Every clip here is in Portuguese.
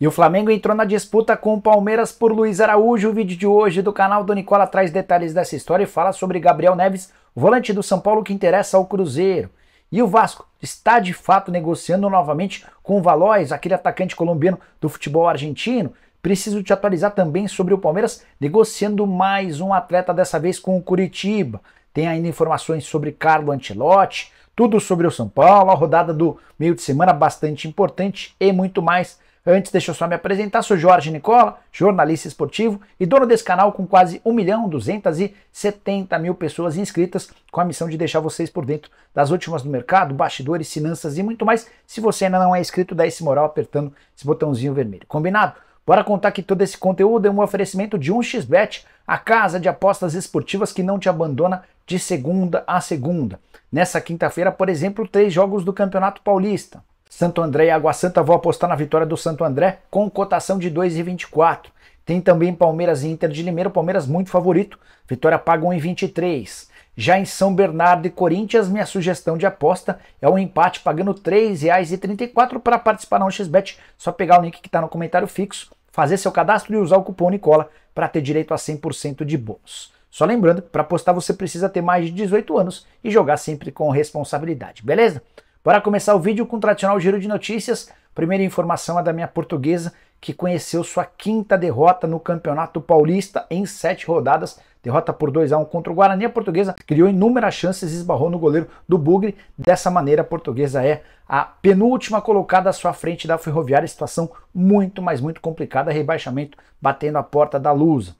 E o Flamengo entrou na disputa com o Palmeiras por Luiz Araújo. O vídeo de hoje do canal do Nicola traz detalhes dessa história e fala sobre Gabriel Neves, volante do São Paulo que interessa ao Cruzeiro. E o Vasco está de fato negociando novamente com o Valois, aquele atacante colombiano do futebol argentino. Preciso te atualizar também sobre o Palmeiras negociando mais um atleta, dessa vez com o Curitiba. Tem ainda informações sobre Carlo Antilotti, tudo sobre o São Paulo, a rodada do meio de semana bastante importante e muito mais. Antes, deixa eu só me apresentar. Sou Jorge Nicola, jornalista esportivo e dono desse canal com quase 1 milhão 270 mil pessoas inscritas, com a missão de deixar vocês por dentro das últimas do mercado, bastidores, finanças e muito mais. Se você ainda não é inscrito, dá esse moral apertando esse botãozinho vermelho. Combinado? Bora contar que todo esse conteúdo é um oferecimento de 1xBet, a casa de apostas esportivas que não te abandona de segunda a segunda. Nessa quinta-feira, por exemplo, três jogos do Campeonato Paulista. Santo André e Água Santa vão apostar na vitória do Santo André com cotação de 2,24. Tem também Palmeiras e Inter de Limeira, Palmeiras muito favorito, vitória paga 1,23. Já em São Bernardo e Corinthians, minha sugestão de aposta é um empate pagando R$ 3,34 para participar na XBet. Só pegar o link que está no comentário fixo, fazer seu cadastro e usar o cupom Nicola para ter direito a 100% de bônus. Só lembrando, para apostar você precisa ter mais de 18 anos e jogar sempre com responsabilidade, beleza? Bora começar o vídeo com o tradicional giro de notícias. Primeira informação é da minha portuguesa, que conheceu sua quinta derrota no Campeonato Paulista em sete rodadas. Derrota por 2 a 1 contra o Guarani. A portuguesa criou inúmeras chances e esbarrou no goleiro do Bugre. Dessa maneira, a portuguesa é a penúltima colocada à sua frente da Ferroviária. Situação muito, mas muito complicada. Rebaixamento batendo a porta da Lusa.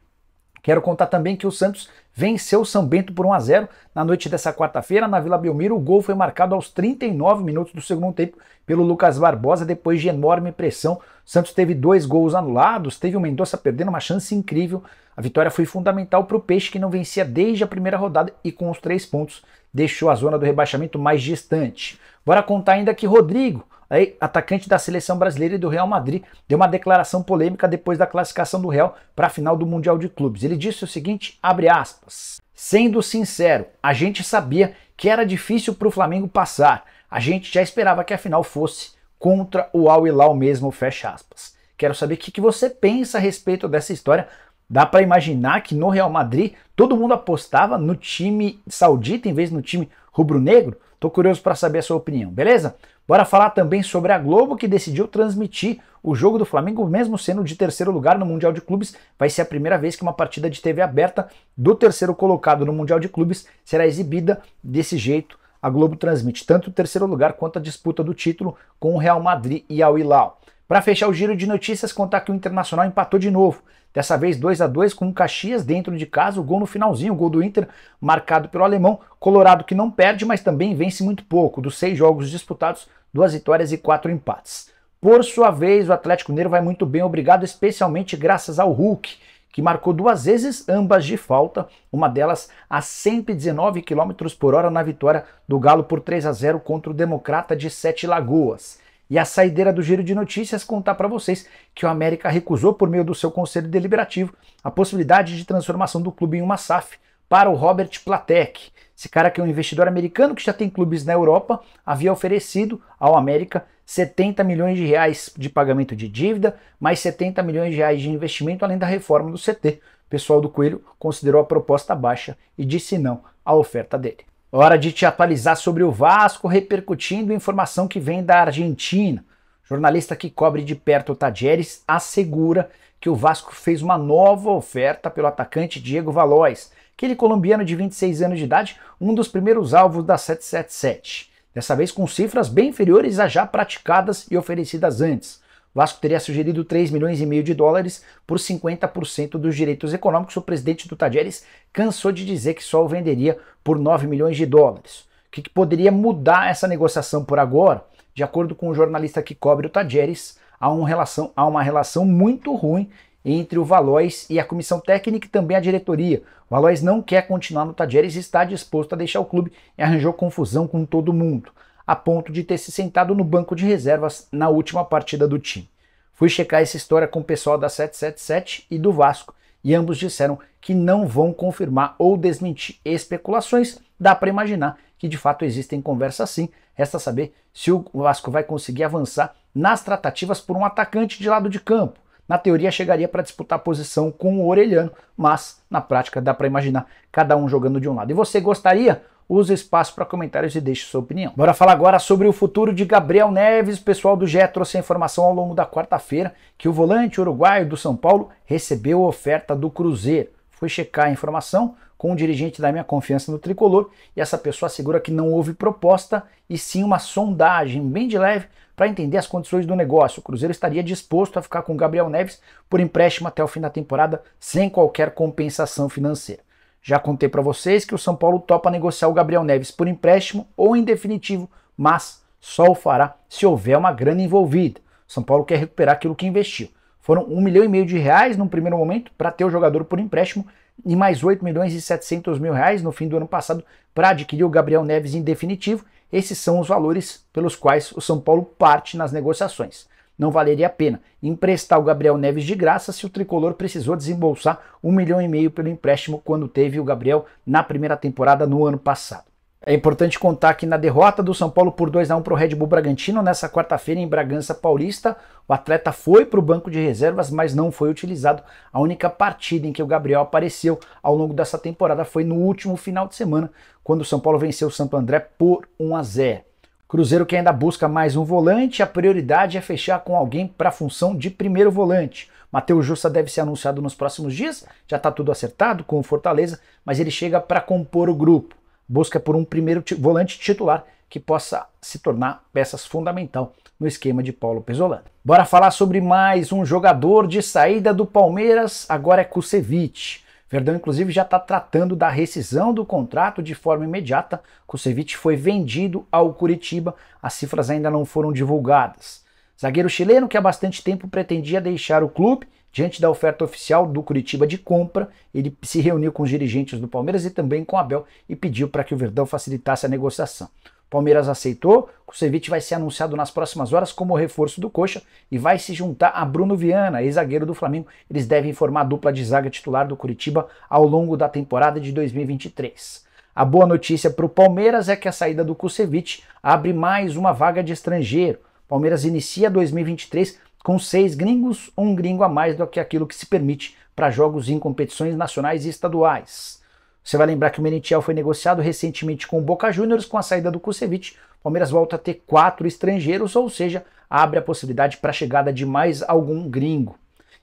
Quero contar também que o Santos venceu o São Bento por 1 a 0 na noite dessa quarta-feira na Vila Belmiro. O gol foi marcado aos 39 minutos do segundo tempo pelo Lucas Barbosa depois de enorme pressão. O Santos teve dois gols anulados, teve o Mendonça perdendo uma chance incrível. A vitória foi fundamental para o Peixe que não vencia desde a primeira rodada e com os três pontos deixou a zona do rebaixamento mais distante. Bora contar ainda que Rodrigo Aí, atacante da seleção brasileira e do Real Madrid, deu uma declaração polêmica depois da classificação do Real para a final do Mundial de Clubes. Ele disse o seguinte, abre aspas, Sendo sincero, a gente sabia que era difícil para o Flamengo passar. A gente já esperava que a final fosse contra o Al Hilal mesmo, fecha aspas. Quero saber o que, que você pensa a respeito dessa história. Dá para imaginar que no Real Madrid todo mundo apostava no time saudita em vez no time rubro-negro? Tô curioso para saber a sua opinião, beleza? Bora falar também sobre a Globo, que decidiu transmitir o jogo do Flamengo, mesmo sendo de terceiro lugar no Mundial de Clubes. Vai ser a primeira vez que uma partida de TV aberta do terceiro colocado no Mundial de Clubes será exibida desse jeito. A Globo transmite tanto o terceiro lugar quanto a disputa do título com o Real Madrid e ao Hilal. Para fechar o giro de notícias, contar que o Internacional empatou de novo. Dessa vez 2 a 2 com o Caxias dentro de casa, o gol no finalzinho, o gol do Inter marcado pelo alemão, Colorado que não perde, mas também vence muito pouco. Dos seis jogos disputados, duas vitórias e quatro empates. Por sua vez, o Atlético Negro vai muito bem, obrigado especialmente graças ao Hulk, que marcou duas vezes, ambas de falta, uma delas a 119 km por hora na vitória do Galo por 3 a 0 contra o Democrata de Sete Lagoas. E a saideira do giro de notícias contar para vocês que o América recusou, por meio do seu conselho deliberativo, a possibilidade de transformação do clube em uma SAF para o Robert Platek. Esse cara que é um investidor americano que já tem clubes na Europa, havia oferecido ao América 70 milhões de reais de pagamento de dívida, mais 70 milhões de reais de investimento, além da reforma do CT. O pessoal do Coelho considerou a proposta baixa e disse não à oferta dele. Hora de te atualizar sobre o Vasco, repercutindo informação que vem da Argentina. jornalista que cobre de perto o Tajeres assegura que o Vasco fez uma nova oferta pelo atacante Diego Valois, aquele colombiano de 26 anos de idade, um dos primeiros alvos da 777. Dessa vez com cifras bem inferiores às já praticadas e oferecidas antes. Vasco teria sugerido 3 milhões e meio de dólares por 50% dos direitos econômicos. O presidente do Tajeres cansou de dizer que só o venderia por 9 milhões de dólares. O que, que poderia mudar essa negociação por agora? De acordo com o um jornalista que cobre o Tajeres, há, um relação, há uma relação muito ruim entre o Valois e a comissão técnica e também a diretoria. O Valois não quer continuar no Tajeres e está disposto a deixar o clube e arranjou confusão com todo mundo a ponto de ter se sentado no banco de reservas na última partida do time. Fui checar essa história com o pessoal da 777 e do Vasco e ambos disseram que não vão confirmar ou desmentir especulações. Dá para imaginar que de fato existem conversas sim. Resta saber se o Vasco vai conseguir avançar nas tratativas por um atacante de lado de campo. Na teoria chegaria para disputar a posição com o Orelhano, mas na prática dá para imaginar cada um jogando de um lado. E você gostaria use espaço para comentários e deixe sua opinião. Bora falar agora sobre o futuro de Gabriel Neves. O pessoal do GE trouxe a informação ao longo da quarta-feira que o volante uruguaio do São Paulo recebeu oferta do Cruzeiro. Fui checar a informação com o um dirigente da minha confiança no tricolor e essa pessoa assegura que não houve proposta e sim uma sondagem bem de leve para entender as condições do negócio. O Cruzeiro estaria disposto a ficar com Gabriel Neves por empréstimo até o fim da temporada sem qualquer compensação financeira. Já contei para vocês que o São Paulo topa negociar o Gabriel Neves por empréstimo ou em definitivo, mas só o fará se houver uma grana envolvida. São Paulo quer recuperar aquilo que investiu. Foram um milhão e meio de reais no primeiro momento para ter o jogador por empréstimo e mais 8 milhões e 700 mil reais no fim do ano passado para adquirir o Gabriel Neves em definitivo. Esses são os valores pelos quais o São Paulo parte nas negociações não valeria a pena. Emprestar o Gabriel Neves de graça se o tricolor precisou desembolsar um milhão e meio pelo empréstimo quando teve o Gabriel na primeira temporada no ano passado. É importante contar que na derrota do São Paulo por 2 a 1 para o Red Bull Bragantino nessa quarta-feira em Bragança Paulista, o atleta foi para o banco de reservas, mas não foi utilizado. A única partida em que o Gabriel apareceu ao longo dessa temporada foi no último final de semana, quando o São Paulo venceu o Santo André por 1 a 0. Cruzeiro que ainda busca mais um volante, a prioridade é fechar com alguém para a função de primeiro volante. Matheus Justa deve ser anunciado nos próximos dias, já está tudo acertado com o Fortaleza, mas ele chega para compor o grupo. Busca por um primeiro volante titular que possa se tornar peças fundamental no esquema de Paulo Pesolano. Bora falar sobre mais um jogador de saída do Palmeiras, agora é Kusevich. Verdão, inclusive, já está tratando da rescisão do contrato de forma imediata. Kusevich foi vendido ao Curitiba, as cifras ainda não foram divulgadas. Zagueiro chileno que há bastante tempo pretendia deixar o clube, diante da oferta oficial do Curitiba de compra, ele se reuniu com os dirigentes do Palmeiras e também com Abel e pediu para que o Verdão facilitasse a negociação. Palmeiras aceitou, Kusevich vai ser anunciado nas próximas horas como reforço do Coxa e vai se juntar a Bruno Viana, ex-zagueiro do Flamengo. Eles devem formar a dupla de zaga titular do Curitiba ao longo da temporada de 2023. A boa notícia para o Palmeiras é que a saída do Kusevich abre mais uma vaga de estrangeiro. Palmeiras inicia 2023 com seis gringos, um gringo a mais do que aquilo que se permite para jogos em competições nacionais e estaduais. Você vai lembrar que o Merentiel foi negociado recentemente com o Boca Juniors, com a saída do Kusevich, Palmeiras volta a ter quatro estrangeiros, ou seja, abre a possibilidade para a chegada de mais algum gringo.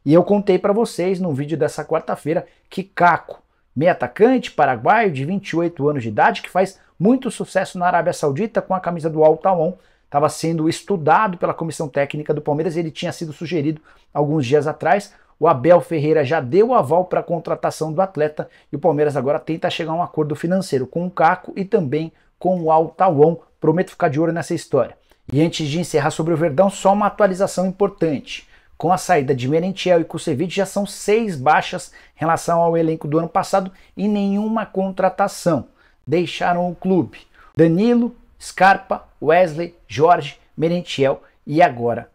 E eu contei para vocês no vídeo dessa quarta-feira que Caco, meia atacante paraguaio de 28 anos de idade, que faz muito sucesso na Arábia Saudita com a camisa do Al estava sendo estudado pela comissão técnica do Palmeiras, ele tinha sido sugerido alguns dias atrás, o Abel Ferreira já deu o aval para a contratação do atleta e o Palmeiras agora tenta chegar a um acordo financeiro com o Caco e também com o Altauon. Prometo ficar de olho nessa história. E antes de encerrar sobre o Verdão, só uma atualização importante. Com a saída de Merentiel e Kusevich, já são seis baixas em relação ao elenco do ano passado e nenhuma contratação. Deixaram o clube. Danilo, Scarpa, Wesley, Jorge, Merentiel e agora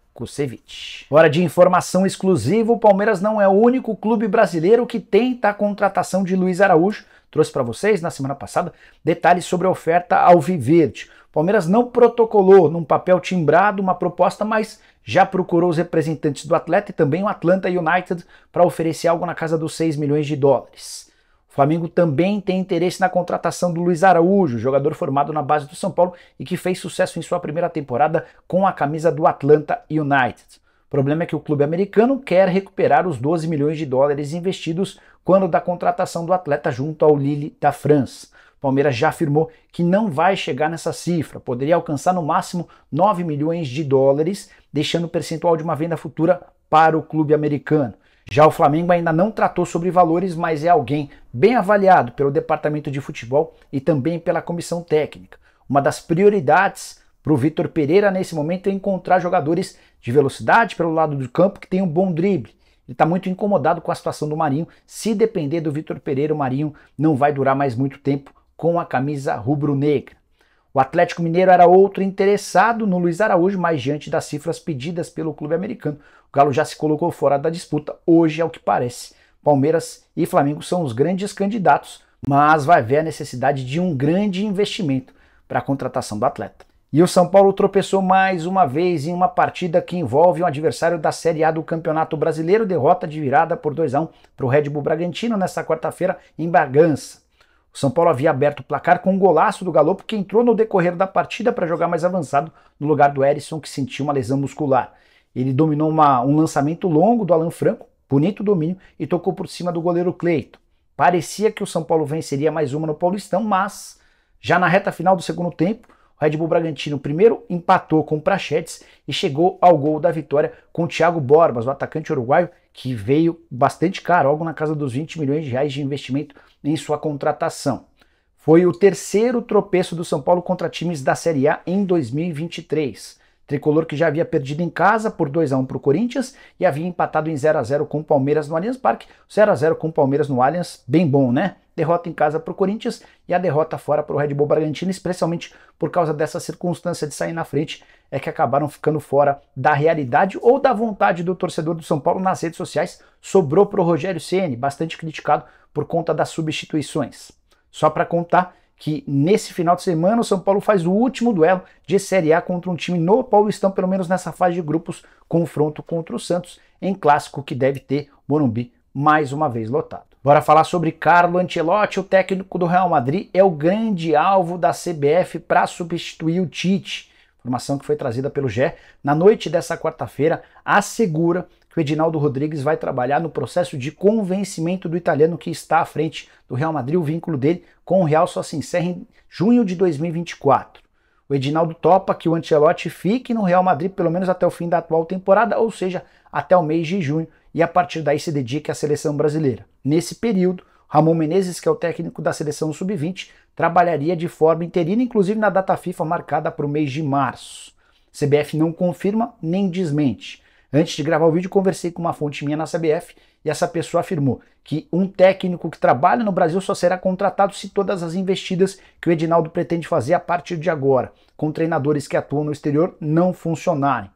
Hora de informação exclusiva: o Palmeiras não é o único clube brasileiro que tenta a contratação de Luiz Araújo. Trouxe para vocês na semana passada detalhes sobre a oferta ao Viverde. Palmeiras não protocolou num papel timbrado uma proposta, mas já procurou os representantes do atleta e também o Atlanta United para oferecer algo na casa dos 6 milhões de dólares. O Flamengo também tem interesse na contratação do Luiz Araújo, jogador formado na base do São Paulo e que fez sucesso em sua primeira temporada com a camisa do Atlanta United. O problema é que o clube americano quer recuperar os 12 milhões de dólares investidos quando da contratação do atleta junto ao Lille da França. Palmeiras já afirmou que não vai chegar nessa cifra, poderia alcançar no máximo 9 milhões de dólares, deixando o percentual de uma venda futura para o clube americano. Já o Flamengo ainda não tratou sobre valores, mas é alguém bem avaliado pelo departamento de futebol e também pela comissão técnica. Uma das prioridades para o Vitor Pereira nesse momento é encontrar jogadores de velocidade pelo lado do campo que tenham um bom drible. Ele está muito incomodado com a situação do Marinho. Se depender do Vitor Pereira, o Marinho não vai durar mais muito tempo com a camisa rubro-negra. O Atlético Mineiro era outro interessado no Luiz Araújo, mas diante das cifras pedidas pelo clube americano, o Galo já se colocou fora da disputa, hoje é o que parece. Palmeiras e Flamengo são os grandes candidatos, mas vai haver a necessidade de um grande investimento para a contratação do atleta. E o São Paulo tropeçou mais uma vez em uma partida que envolve um adversário da Série A do Campeonato Brasileiro, derrota de virada por 2 a 1 para o Red Bull Bragantino nesta quarta-feira em Bragança. O São Paulo havia aberto o placar com um golaço do Galo, que entrou no decorrer da partida para jogar mais avançado no lugar do Erisson, que sentiu uma lesão muscular. Ele dominou uma, um lançamento longo do Alan Franco, bonito domínio, e tocou por cima do goleiro Cleito. Parecia que o São Paulo venceria mais uma no Paulistão, mas já na reta final do segundo tempo, o Red Bull Bragantino primeiro empatou com o Prachetes e chegou ao gol da vitória com o Thiago Borbas, o atacante uruguaio, que veio bastante caro, algo na casa dos 20 milhões de reais de investimento em sua contratação. Foi o terceiro tropeço do São Paulo contra times da Série A em 2023. Tricolor que já havia perdido em casa por 2 a 1 para o Corinthians e havia empatado em 0 a 0 com o Palmeiras no Allianz Parque. 0 a 0 com o Palmeiras no Allianz, bem bom, né? Derrota em casa para o Corinthians e a derrota fora para o Red Bull Bragantino, especialmente por causa dessa circunstância de sair na frente, é que acabaram ficando fora da realidade ou da vontade do torcedor do São Paulo nas redes sociais. Sobrou para o Rogério Ceni, bastante criticado por conta das substituições. Só para contar, que nesse final de semana o São Paulo faz o último duelo de Série A contra um time no Paulistão, pelo menos nessa fase de grupos, confronto contra o Santos, em clássico que deve ter Morumbi mais uma vez lotado. Bora falar sobre Carlo Ancelotti, o técnico do Real Madrid, é o grande alvo da CBF para substituir o Tite. Informação que foi trazida pelo Gé na noite dessa quarta-feira assegura que o Edinaldo Rodrigues vai trabalhar no processo de convencimento do italiano que está à frente do Real Madrid. O vínculo dele com o Real só se encerra em junho de 2024. O Edinaldo topa que o Ancelotti fique no Real Madrid pelo menos até o fim da atual temporada, ou seja, até o mês de junho, e a partir daí se dedique à seleção brasileira. Nesse período, Ramon Menezes, que é o técnico da seleção sub-20, trabalharia de forma interina, inclusive na data FIFA marcada para o mês de março. CBF não confirma nem desmente. Antes de gravar o vídeo, conversei com uma fonte minha na CBF e essa pessoa afirmou que um técnico que trabalha no Brasil só será contratado se todas as investidas que o Edinaldo pretende fazer a partir de agora, com treinadores que atuam no exterior, não funcionarem.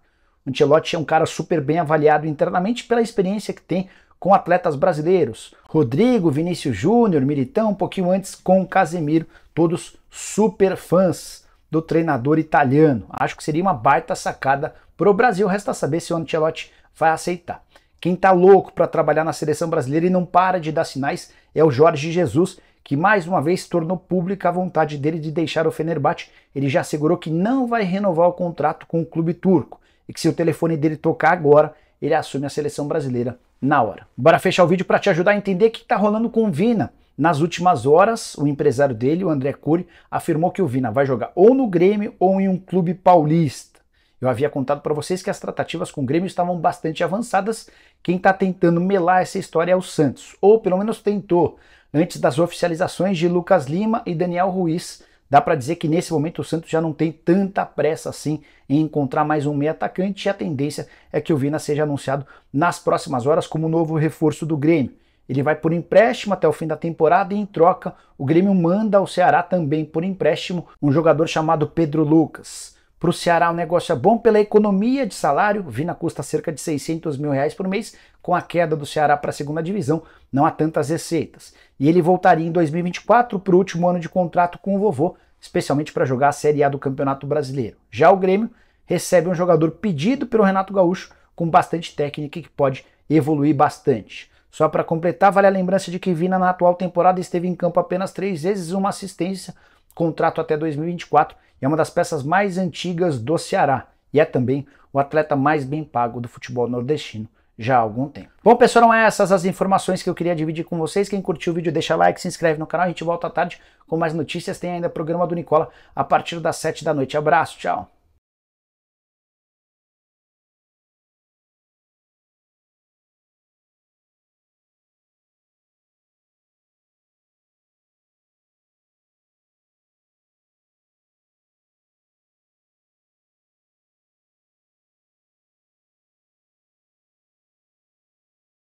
O Ancelotti é um cara super bem avaliado internamente pela experiência que tem com atletas brasileiros. Rodrigo, Vinícius Júnior, Militão, um pouquinho antes com Casemiro, todos super fãs do treinador italiano. Acho que seria uma baita sacada para o Brasil, resta saber se o Ancelotti vai aceitar. Quem está louco para trabalhar na seleção brasileira e não para de dar sinais é o Jorge Jesus, que mais uma vez tornou pública a vontade dele de deixar o Fenerbahçe. Ele já assegurou que não vai renovar o contrato com o clube turco e que se o telefone dele tocar agora, ele assume a seleção brasileira na hora. Bora fechar o vídeo para te ajudar a entender o que está rolando com o Vina. Nas últimas horas, o empresário dele, o André Cury, afirmou que o Vina vai jogar ou no Grêmio ou em um clube paulista. Eu havia contado para vocês que as tratativas com o Grêmio estavam bastante avançadas. Quem está tentando melar essa história é o Santos, ou pelo menos tentou, antes das oficializações de Lucas Lima e Daniel Ruiz. Dá para dizer que nesse momento o Santos já não tem tanta pressa assim em encontrar mais um meio atacante e a tendência é que o Vina seja anunciado nas próximas horas como novo reforço do Grêmio. Ele vai por empréstimo até o fim da temporada e em troca o Grêmio manda ao Ceará também por empréstimo um jogador chamado Pedro Lucas. Para o Ceará, o negócio é bom pela economia de salário. Vina custa cerca de 600 mil reais por mês. Com a queda do Ceará para a segunda divisão, não há tantas receitas. E ele voltaria em 2024 para o último ano de contrato com o vovô, especialmente para jogar a Série A do Campeonato Brasileiro. Já o Grêmio recebe um jogador pedido pelo Renato Gaúcho, com bastante técnica que pode evoluir bastante. Só para completar, vale a lembrança de que Vina na atual temporada esteve em campo apenas três vezes, uma assistência, contrato até 2024 é uma das peças mais antigas do Ceará e é também o atleta mais bem pago do futebol nordestino já há algum tempo. Bom, pessoal, são essas as informações que eu queria dividir com vocês. Quem curtiu o vídeo, deixa like, se inscreve no canal. A gente volta à tarde com mais notícias. Tem ainda programa do Nicola a partir das 7 da noite. Abraço, tchau!